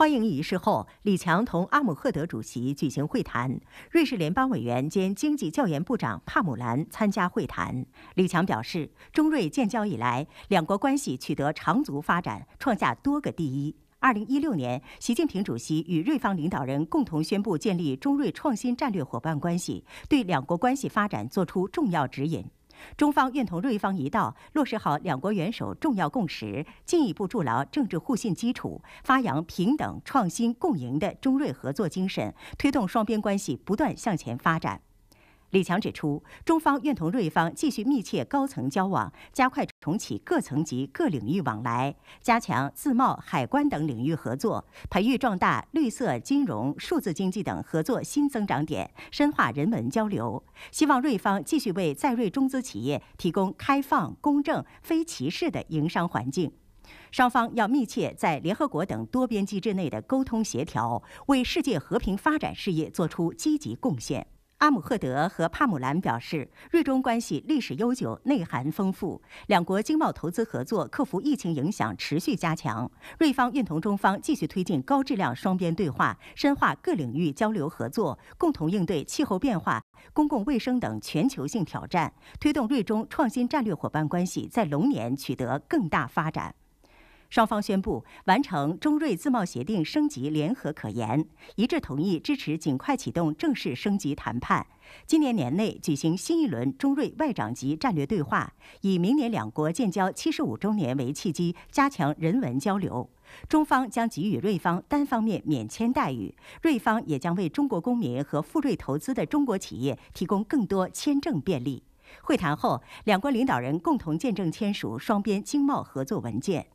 欢迎仪式后，李强同阿姆赫德主席举行会谈，瑞士联邦委员兼经济教研部长帕姆兰参加会谈。李强表示，中瑞建交以来，两国关系取得长足发展，创下多个第一。二零一六年，习近平主席与瑞方领导人共同宣布建立中瑞创新战略伙伴关系，对两国关系发展作出重要指引。中方愿同瑞方一道落实好两国元首重要共识，进一步筑牢政治互信基础，发扬平等、创新、共赢的中瑞合作精神，推动双边关系不断向前发展。李强指出，中方愿同瑞方继续密切高层交往，加快重启各层级、各领域往来，加强自贸、海关等领域合作，培育壮大绿色金融、数字经济等合作新增长点，深化人文交流。希望瑞方继续为在瑞中资企业提供开放、公正、非歧视的营商环境。双方要密切在联合国等多边机制内的沟通协调，为世界和平发展事业作出积极贡献。阿姆赫德和帕姆兰表示，瑞中关系历史悠久、内涵丰富，两国经贸投资合作克服疫情影响持续加强。瑞方愿同中方继续推进高质量双边对话，深化各领域交流合作，共同应对气候变化、公共卫生等全球性挑战，推动瑞中创新战略伙伴关系在龙年取得更大发展。双方宣布完成中瑞自贸协定升级联合可研，一致同意支持尽快启动正式升级谈判。今年年内举行新一轮中瑞外长级战略对话，以明年两国建交七十五周年为契机，加强人文交流。中方将给予瑞方单方面免签待遇，瑞方也将为中国公民和赴瑞投资的中国企业提供更多签证便利。会谈后，两国领导人共同见证签署双边经贸合作文件。